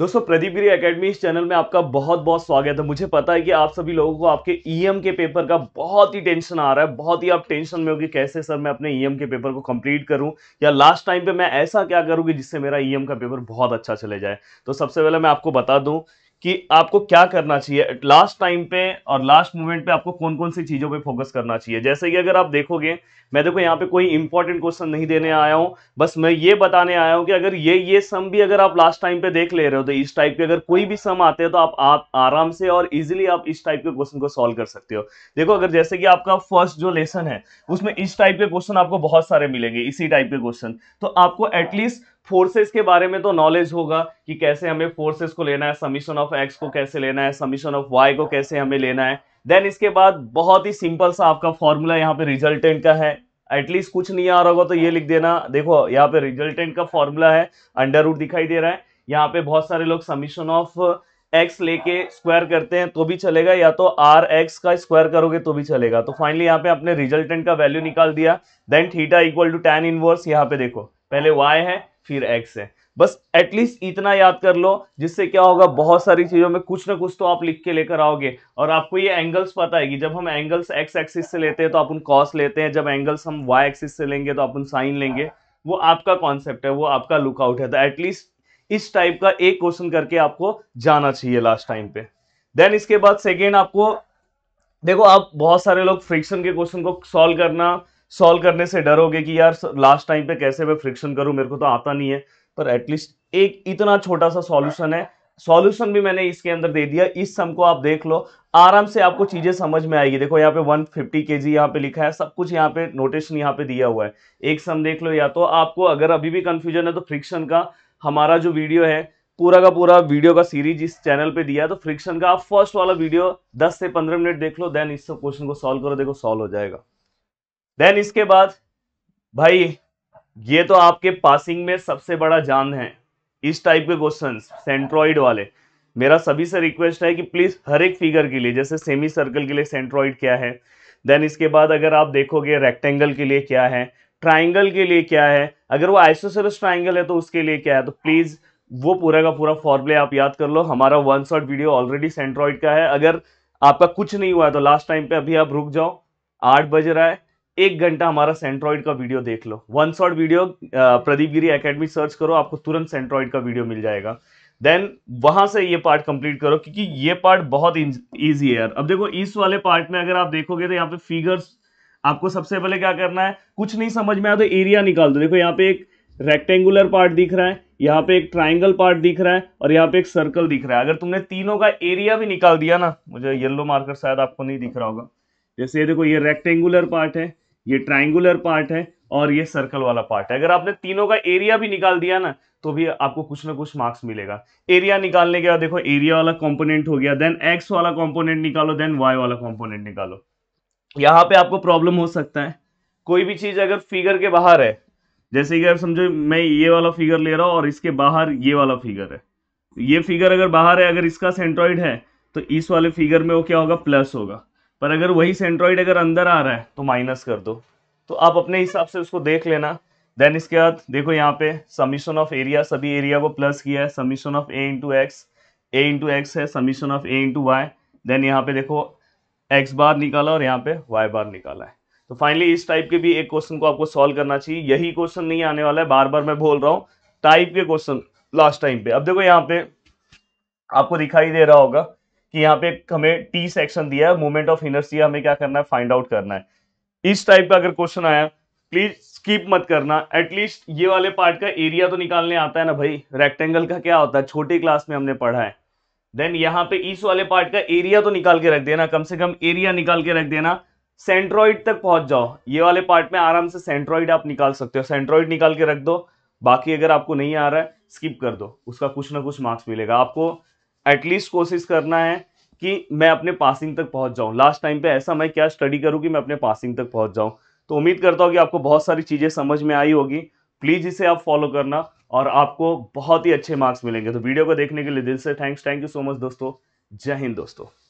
दोस्तों प्रदीप गिरी अकेडमी इस चैनल में आपका बहुत बहुत स्वागत है मुझे पता है कि आप सभी लोगों को आपके ईएम e के पेपर का बहुत ही टेंशन आ रहा है बहुत ही आप टेंशन में हो कि कैसे सर मैं अपने ईएम e के पेपर को कंप्लीट करूं या लास्ट टाइम पे मैं ऐसा क्या करूं कि जिससे मेरा ईएम e का पेपर बहुत अच्छा चले जाए तो सबसे पहले मैं आपको बता दूं कि आपको क्या करना चाहिए लास्ट टाइम पे और लास्ट मोमेंट पे आपको कौन कौन सी चीज़ों पे फोकस करना चाहिए जैसे कि अगर आप देखोगे मैं देखो यहाँ पे कोई इंपॉर्टेंट क्वेश्चन नहीं देने आया हूँ बस मैं ये बताने आया हूँ कि अगर ये ये सम भी अगर आप लास्ट टाइम पे देख ले रहे हो तो इस टाइप के अगर कोई भी सम आते हैं तो आप, आप आराम से और इजिली आप इस टाइप के क्वेश्चन को सॉल्व कर सकते हो देखो अगर जैसे कि आपका फर्स्ट जो लेसन है उसमें इस टाइप के क्वेश्चन आपको बहुत सारे मिलेंगे इसी टाइप के क्वेश्चन तो आपको एटलीस्ट फोर्सेस के बारे में तो नॉलेज होगा कि कैसे हमें फोर्सेस को लेना है समीशन ऑफ एक्स को कैसे लेना है समीशन ऑफ वाई को कैसे हमें लेना है देन इसके बाद बहुत ही सिंपल सा आपका फॉर्मूला यहाँ पे रिजल्टेंट का है एटलीस्ट कुछ नहीं आ रहा होगा तो ये लिख देना देखो यहाँ पे रिजल्टेंट का फॉर्मूला है अंडर रूट दिखाई दे रहा है यहाँ पे बहुत सारे लोग समीशन ऑफ एक्स लेके स्क्वायर करते हैं तो भी चलेगा या तो आर एक्स का स्क्वायर करोगे तो भी चलेगा तो फाइनली यहाँ पे आपने रिजल्टेंट का वैल्यू निकाल दिया then theta equal to ten inverse यहाँ पे देखो पहले वाई है फिर एक्स है बस एटलीस्ट इतना याद कर लो जिससे क्या होगा बहुत सारी चीज़ों में कुछ ना कुछ तो आप लिख के लेकर आओगे और आपको ये एंगल्स पता है कि जब हम एंगल्स एक्स एक्सिस से लेते हैं तो अपन कॉस लेते हैं जब एंगल्स हम वाई एक्सिस से लेंगे तो अपन साइन लेंगे वो आपका कॉन्सेप्ट है वो आपका लुकआउट है तो एटलीस्ट इस टाइप का एक क्वेश्चन करके आपको जाना चाहिए लास्ट टाइम पे देन इसके बाद सेकेंड आपको देखो आप बहुत सारे लोग फ्रिक्शन के क्वेश्चन को सॉल्व करना सॉल्व करने से डरोगे कि यार लास्ट टाइम पे कैसे मैं फ्रिक्शन करूं मेरे को तो आता नहीं है पर एटलीस्ट एक इतना छोटा सा सॉल्यूशन है सॉल्यूशन भी मैंने इसके अंदर दे दिया इस सम को आप देख लो आराम से आपको चीज़ें समझ में आएगी देखो यहाँ पे 150 फिफ्टी के जी यहाँ पे लिखा है सब कुछ यहाँ पे नोटेशन यहाँ पे दिया हुआ है एक सम देख लो या तो आपको अगर अभी भी कंफ्यूजन है तो फ्रिक्शन का हमारा जो वीडियो है पूरा का पूरा वीडियो का सीरीज इस चैनल पे दिया है तो फ्रिक्शन का आप फर्स्ट वाला वीडियो 10 से 15 मिनट देख लो देन इस क्वेश्चन को सॉल्व करो देखो सॉल्व हो जाएगा देन इसके बाद भाई ये तो आपके पासिंग में सबसे बड़ा जान है इस टाइप के क्वेश्चन सेंट्रॉइड वाले मेरा सभी से रिक्वेस्ट है कि प्लीज़ हर एक फिगर के लिए जैसे सेमी सर्कल के लिए सेंट्रॉइड क्या है देन इसके बाद अगर आप देखोगे रेक्टेंगल के लिए क्या है ट्राइंगल के लिए क्या है अगर वो आइसोसरस ट्राइंगल है तो उसके लिए क्या है तो प्लीज़ वो पूरा का पूरा फॉर्मुले आप याद कर लो हमारा one shot video already centroid का है अगर आपका कुछ नहीं हुआ है तो लास्ट टाइम पे अभी आप रुक जाओ आठ बज रहा है एक घंटा हमारा सेंट्रॉइड का वीडियो देख लो one shot video Pradeep Giri academy search करो आपको तुरंत सेंट्रॉइड का वीडियो मिल जाएगा देन वहां से ये पार्ट कंप्लीट करो क्योंकि ये पार्ट बहुत ईजी है यार अब देखो इस वाले पार्ट में अगर आप देखोगे तो यहाँ पे फिगर्स आपको सबसे पहले क्या करना है कुछ नहीं समझ में आया तो एरिया निकाल दो देखो यहाँ पे एक रेक्टेंगुलर पार्ट दिख रहा है यहाँ पे एक ट्राइंगल पार्ट दिख रहा है और यहाँ पे एक सर्कल दिख रहा है अगर तुमने तीनों का एरिया भी निकाल दिया ना मुझे येल्लो मार्कर शायद आपको नहीं दिख रहा होगा जैसे ये देखो ये रेक्टेंगुलर पार्ट है ये ट्राइंगुलर पार्ट है और ये सर्कल वाला पार्ट है अगर आपने तीनों का एरिया भी निकाल दिया ना तो भी आपको कुछ ना कुछ मार्क्स मिलेगा एरिया निकालने के बाद देखो एरिया वाला कंपोनेंट हो गया देन एक्स वाला कंपोनेंट निकालो देन वाई वाला कंपोनेंट निकालो यहाँ पे आपको प्रॉब्लम हो सकता है कोई भी चीज अगर फिगर के बाहर है जैसे कि अगर समझो मैं ये वाला फिगर ले रहा हूँ और इसके बाहर ये वाला फिगर है ये फिगर अगर बाहर है अगर इसका सेंट्रॉइड है तो इस वाले फिगर में वो क्या होगा प्लस होगा पर अगर वही सेंट्रॉइड अगर अंदर आ रहा है तो माइनस कर दो तो आप अपने हिसाब से उसको देख लेना देन इसके बाद देखो यहाँ पे समीशन ऑफ एरिया सभी एरिया को प्लस किया है summation of a into x a into x है summation of a into y then यहाँ पे देखो एक्स बार निकाला और यहाँ पे वाई बार निकाला है तो फाइनली इस टाइप के भी एक क्वेश्चन को आपको सॉल्व करना चाहिए यही क्वेश्चन नहीं आने वाला है बार बार मैं बोल रहा हूँ टाइप के क्वेश्चन लास्ट टाइम पे अब देखो यहाँ पे आपको दिखाई दे रहा होगा कि यहाँ पे हमें टी सेक्शन दिया है मूवमेंट ऑफ इनर्सिया हमें क्या करना है फाइंड आउट करना है इस टाइप का अगर क्वेश्चन आया प्लीज स्किप मत करना एटलीस्ट ये वाले पार्ट का एरिया तो निकालने आता है ना भाई रेक्टेंगल का क्या होता है छोटे क्लास में हमने पढ़ा है देन यहाँ पे इस वाले पार्ट का एरिया तो निकाल के रख देना कम से कम एरिया निकाल के रख देना सेंट्रॉइड तक पहुंच जाओ ये वाले पार्ट में आराम से सेंट्रॉइड आप निकाल सकते हो सेंट्रॉइड निकाल के रख दो बाकी अगर आपको नहीं आ रहा है स्किप कर दो उसका कुछ ना कुछ मार्क्स मिलेगा आपको एटलीस्ट कोशिश करना है कि मैं अपने पासिंग तक पहुंच जाऊं लास्ट टाइम पे ऐसा मैं क्या स्टडी करूं कि मैं अपने पासिंग तक पहुंच जाऊं तो उम्मीद करता हूं कि आपको बहुत सारी चीज़ें समझ में आई होगी प्लीज़ इसे आप फॉलो करना और आपको बहुत ही अच्छे मार्क्स मिलेंगे तो वीडियो को देखने के लिए दिल से thanks thank you so much दोस्तों जय हिंद दोस्तों